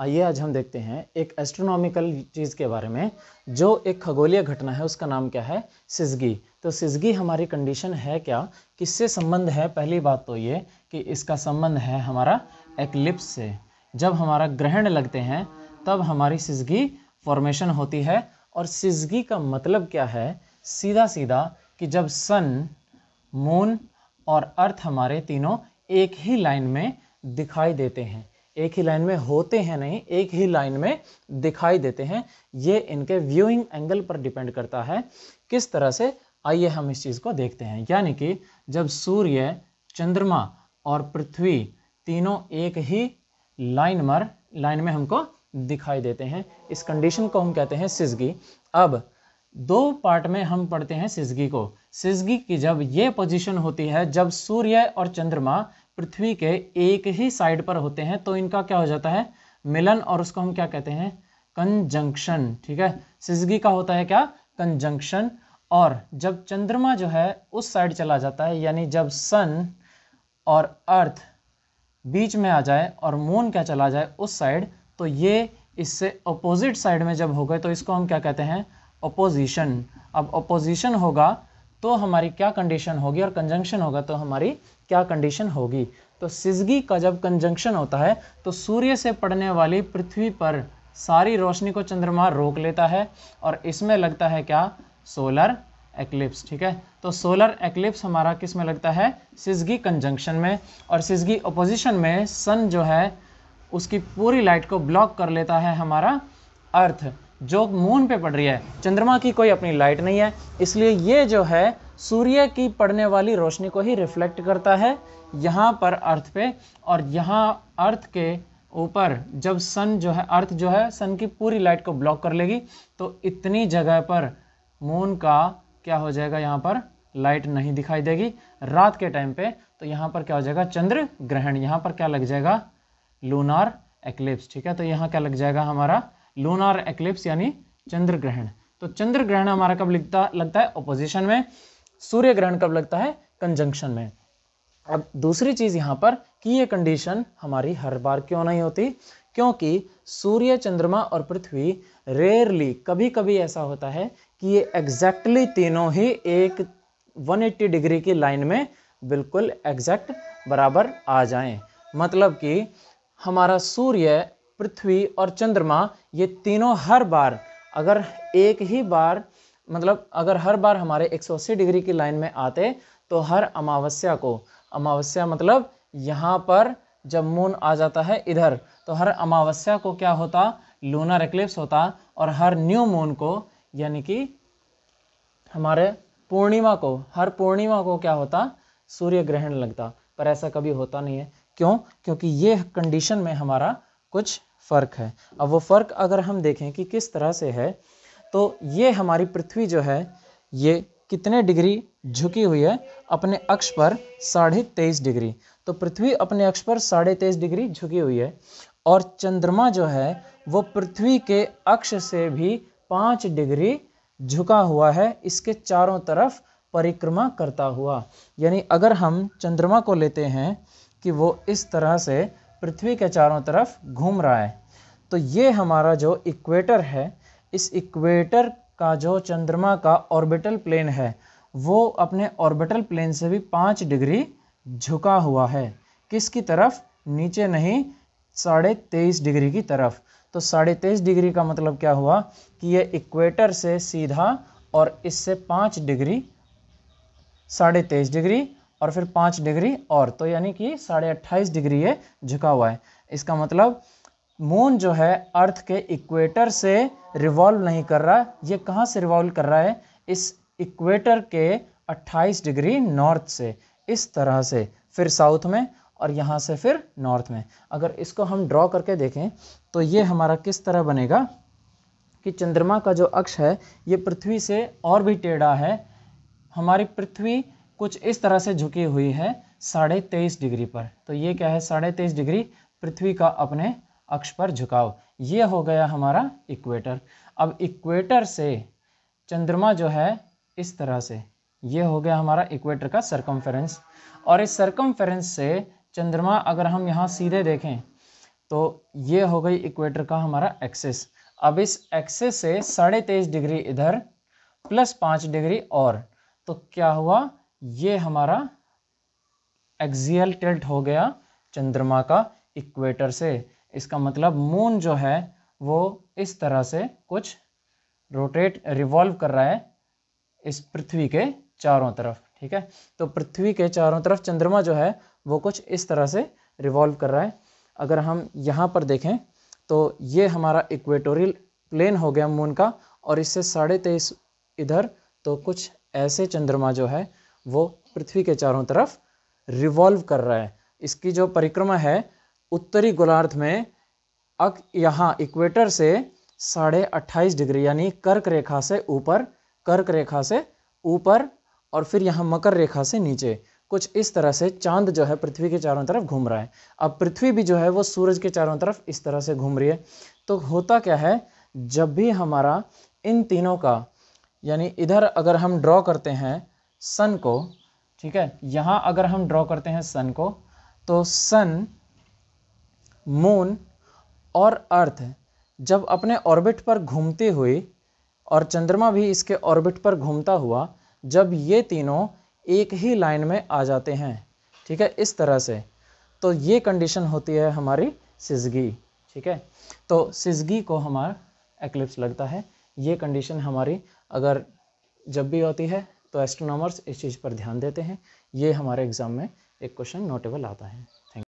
आइए आज हम देखते हैं एक एस्ट्रोनॉमिकल चीज़ के बारे में जो एक खगोलीय घटना है उसका नाम क्या है सिजगी तो सिजगी हमारी कंडीशन है क्या किससे संबंध है पहली बात तो ये कि इसका संबंध है हमारा एक्लिप्स से जब हमारा ग्रहण लगते हैं तब हमारी सिजगी फॉर्मेशन होती है और सिजगी का मतलब क्या है सीधा सीधा कि जब सन मून और अर्थ हमारे तीनों एक ही लाइन में दिखाई देते हैं एक ही लाइन में होते हैं नहीं एक ही लाइन में दिखाई देते हैं ये इनके व्यूइंग एंगल पर डिपेंड करता है किस तरह से आइए हम इस चीज़ को देखते हैं यानी कि जब सूर्य चंद्रमा और पृथ्वी तीनों एक ही लाइन मर लाइन में हमको दिखाई देते हैं इस कंडीशन को हम कहते हैं सिजगी अब दो पार्ट में हम पढ़ते हैं सिजगी को सिजगी की जब ये पोजीशन होती है जब सूर्य और चंद्रमा पृथ्वी के एक ही साइड पर होते हैं तो इनका क्या हो जाता है मिलन और उसको हम क्या कहते हैं कंजंक्शन ठीक है सिजगी का होता है क्या कंजंक्शन और जब चंद्रमा जो है उस साइड चला जाता है यानी जब सन और अर्थ बीच में आ जाए और मून क्या चला जाए उस साइड तो ये इससे अपोजिट साइड में जब हो गए तो इसको हम क्या कहते हैं अपोजिशन अब अपोजिशन होगा तो हमारी क्या कंडीशन होगी और कंजंक्शन होगा तो हमारी क्या कंडीशन होगी तो सिजगी का जब कंजंक्शन होता है तो सूर्य से पड़ने वाली पृथ्वी पर सारी रोशनी को चंद्रमा रोक लेता है और इसमें लगता है क्या सोलर एक्लिप्स ठीक है तो सोलर एक्लिप्स हमारा किस में लगता है सिजगी कंजंक्शन में और सिजगी अपोजिशन में सन जो है उसकी पूरी लाइट को ब्लॉक कर लेता है हमारा अर्थ जो मून पे पड़ रही है चंद्रमा की कोई अपनी लाइट नहीं है इसलिए ये जो है सूर्य की पड़ने वाली रोशनी को ही रिफ्लेक्ट करता है यहाँ पर अर्थ पे और यहाँ अर्थ के ऊपर जब सन जो है अर्थ जो है सन की पूरी लाइट को ब्लॉक कर लेगी तो इतनी जगह पर मून का क्या हो जाएगा यहाँ पर लाइट नहीं दिखाई देगी रात के टाइम पे तो यहाँ पर क्या हो जाएगा चंद्र ग्रहण यहाँ पर क्या लग जाएगा लूनार एक्लिप्स ठीक है तो यहाँ क्या लग जाएगा हमारा लूनार एक्लिप्स यानी चंद्र ग्रहण तो चंद्र ग्रहण हमारा कब लगता लगता है ओपोजिशन में सूर्य ग्रहण कब लगता है कंजंक्शन में अब दूसरी चीज यहाँ पर कि ये कंडीशन हमारी हर बार क्यों नहीं होती क्योंकि सूर्य चंद्रमा और पृथ्वी रेयरली कभी कभी ऐसा होता है कि ये एग्जैक्टली तीनों ही एक 180 डिग्री की लाइन में बिल्कुल एग्जैक्ट बराबर आ जाएं मतलब कि हमारा सूर्य पृथ्वी और चंद्रमा ये तीनों हर बार अगर एक ही बार मतलब अगर हर बार हमारे 180 डिग्री की लाइन में आते तो हर अमावस्या को अमावस्या मतलब यहाँ पर जब मून आ जाता है इधर तो हर अमावस्या को क्या होता लूनर एक्लिप्स होता और हर न्यू मून को यानी कि हमारे पूर्णिमा को हर पूर्णिमा को क्या होता सूर्य ग्रहण लगता पर ऐसा कभी होता नहीं है क्यों क्योंकि ये कंडीशन में हमारा कुछ फ़र्क है अब वो फ़र्क अगर हम देखें कि किस तरह से है तो ये हमारी पृथ्वी जो है ये कितने डिग्री झुकी हुई है अपने अक्ष पर साढ़े तेईस डिग्री तो पृथ्वी अपने अक्ष पर साढ़े तेईस डिग्री झुकी हुई है और चंद्रमा जो है वो पृथ्वी के अक्ष से भी पाँच डिग्री झुका हुआ है इसके चारों तरफ परिक्रमा करता हुआ यानी अगर हम चंद्रमा को लेते हैं कि वो इस तरह से पृथ्वी के चारों तरफ घूम रहा है तो ये हमारा जो इक्वेटर है इस इक्वेटर का जो चंद्रमा का ऑर्बिटल प्लेन है वो अपने ऑर्बिटल प्लेन से भी पाँच डिग्री झुका हुआ है किसकी तरफ नीचे नहीं साढ़े तेईस डिग्री की तरफ तो साढ़े तेईस डिग्री का मतलब क्या हुआ कि ये इक्वेटर से सीधा और इससे पाँच डिग्री साढ़े तेईस डिग्री और फिर पाँच डिग्री और तो यानी कि साढ़े अट्ठाईस डिग्री ये झुका हुआ है इसका मतलब मून जो है अर्थ के इक्वेटर से रिवॉल्व नहीं कर रहा ये कहाँ से रिवॉल्व कर रहा है इस इक्वेटर के 28 डिग्री नॉर्थ से इस तरह से फिर साउथ में और यहाँ से फिर नॉर्थ में अगर इसको हम ड्रॉ करके देखें तो ये हमारा किस तरह बनेगा कि चंद्रमा का जो अक्ष है ये पृथ्वी से और भी टेढ़ा है हमारी पृथ्वी कुछ इस तरह से झुकी हुई है साढ़े तेईस डिग्री पर तो ये क्या है साढ़े तेईस डिग्री पृथ्वी का अपने अक्ष पर झुकाव ये हो गया हमारा इक्वेटर अब इक्वेटर से चंद्रमा जो है इस तरह से ये हो गया हमारा इक्वेटर का सरकमफेरेंस और इस सरकमफेरेंस से चंद्रमा अगर हम यहाँ सीधे देखें तो ये हो गई इक्वेटर का हमारा एक्सेस अब इस एक्सेस से साढ़े तेईस डिग्री इधर प्लस पाँच डिग्री और तो क्या हुआ ये हमारा एक्सियल टिल्ट हो गया चंद्रमा का इक्वेटर से इसका मतलब मून जो है वो इस तरह से कुछ रोटेट रिवॉल्व कर रहा है इस पृथ्वी के चारों तरफ ठीक है तो पृथ्वी के चारों तरफ चंद्रमा जो है वो कुछ इस तरह से रिवॉल्व कर रहा है अगर हम यहाँ पर देखें तो ये हमारा इक्वेटोरियल प्लेन हो गया मून का और इससे साढ़े तेईस इधर तो कुछ ऐसे चंद्रमा जो है वो पृथ्वी के चारों तरफ रिवॉल्व कर रहा है इसकी जो परिक्रमा है उत्तरी गोलार्ध में अक यहाँ इक्वेटर से साढ़े अट्ठाईस डिग्री यानी कर्क रेखा से ऊपर कर्क रेखा से ऊपर और फिर यहाँ मकर रेखा से नीचे कुछ इस तरह से चांद जो है पृथ्वी के चारों तरफ घूम रहा है अब पृथ्वी भी जो है वो सूरज के चारों तरफ इस तरह से घूम रही है तो होता क्या है जब भी हमारा इन तीनों का यानी इधर अगर हम ड्रॉ करते हैं सन को ठीक है यहाँ अगर हम ड्रॉ करते हैं सन को तो सन मून और अर्थ जब अपने ऑर्बिट पर घूमते हुए और चंद्रमा भी इसके ऑर्बिट पर घूमता हुआ जब ये तीनों एक ही लाइन में आ जाते हैं ठीक है इस तरह से तो ये कंडीशन होती है हमारी सिजगी ठीक है तो सिजगी को हमारा एक्लिप्स लगता है ये कंडीशन हमारी अगर जब भी होती है तो एस्ट्रोनॉमर्स इस चीज़ पर ध्यान देते हैं ये हमारे एग्ज़ाम में एक क्वेश्चन नोटेबल आता है